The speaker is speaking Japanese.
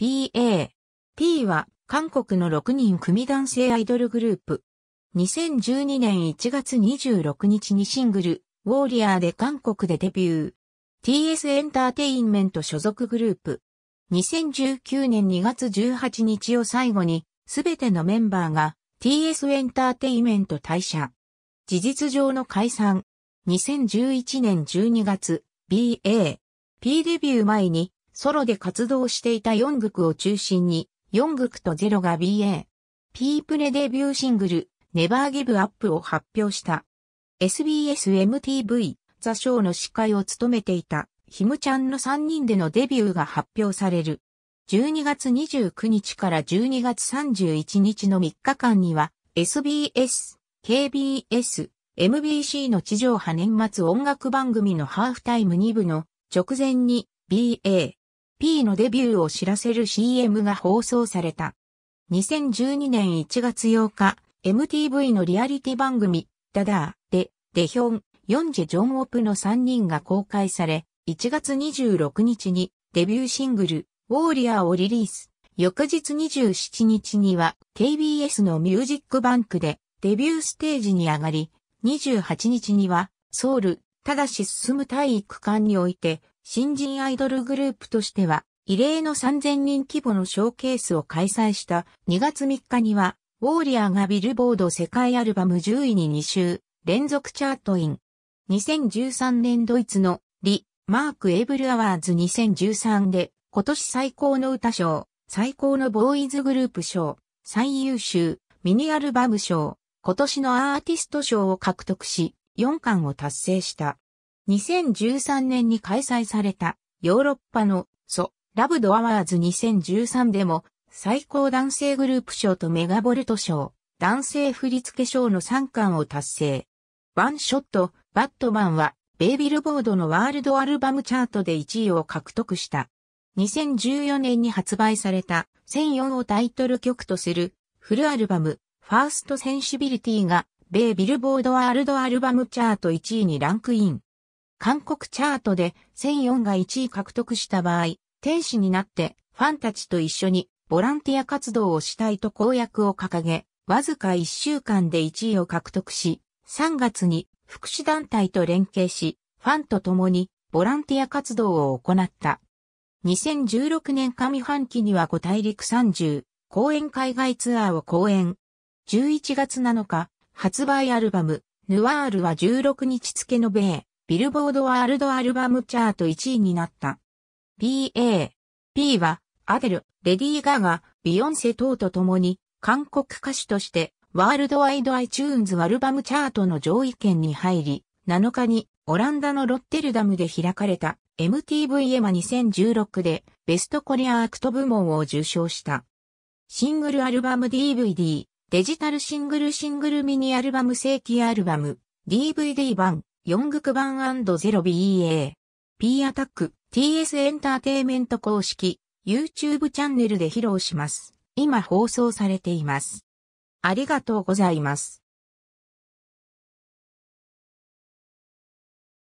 PA。P は韓国の6人組男性アイドルグループ。2012年1月26日にシングル、ウォーリアーで韓国でデビュー。TS エンターテインメント所属グループ。2019年2月18日を最後に、すべてのメンバーが TS エンターテインメント退社。事実上の解散。2011年12月、BA。P デビュー前にソロで活動していた4曲を中心に、4曲とゼロが BA。P プレデビューシングル、Never Give Up を発表した。SBS MTV、ザショーの司会を務めていた、ヒムちゃんの3人でのデビューが発表される。12月29日から12月31日の3日間には、SBS、KBS、MBC の地上波年末音楽番組のハーフタイム2部の直前に BA、P のデビューを知らせる CM が放送された。2012年1月8日、MTV のリアリティ番組、ダダー、で、デヒョン、ヨンジェ・ジョン・オプの3人が公開され、1月26日にデビューシングル、ウォーリアーをリリース。翌日27日には KBS のミュージックバンクでデビューステージに上がり、28日にはソウル、ただし進む体育館において新人アイドルグループとしては、異例の3000人規模のショーケースを開催した2月3日には、ウォーリアーがビルボード世界アルバム10位に2週、連続チャートイン。2013年ドイツのリ・マーク・エブル・アワーズ2013で今年最高の歌賞、最高のボーイズグループ賞、最優秀ミニアルバム賞、今年のアーティスト賞を獲得し、4冠を達成した。2013年に開催されたヨーロッパのソ・ラブドアワーズ2013でも最高男性グループ賞とメガボルト賞、男性振付賞の3冠を達成。ワンショット、バットマンは、ベイビルボードのワールドアルバムチャートで1位を獲得した。2014年に発売された、1004をタイトル曲とする、フルアルバム、ファーストセンシビリティが、米ビルボードワールドアルバムチャート1位にランクイン。韓国チャートで1004が1位獲得した場合、天使になってファンたちと一緒にボランティア活動をしたいと公約を掲げ、わずか1週間で1位を獲得し、3月に福祉団体と連携し、ファンと共にボランティア活動を行った。2016年上半期には5大陸30公演海外ツアーを公演。11月7日発売アルバム、ヌワールは16日付の米ビルボードワールドアルバムチャート1位になった。PA。P は、アデル、レディー・ガガ、ビヨンセ等と共に、韓国歌手として、ワールドワイド iTunes アルバムチャートの上位権に入り、7日にオランダのロッテルダムで開かれた MTV エマ2016でベストコリアアクト部門を受賞した。シングルアルバム DVD、デジタルシングルシングルミニアルバム正規アルバム、DVD 版、4極版 &0BEA。P アタック TS エンターテイメント公式 YouTube チャンネルで披露します。今放送されています。ありがとうございます。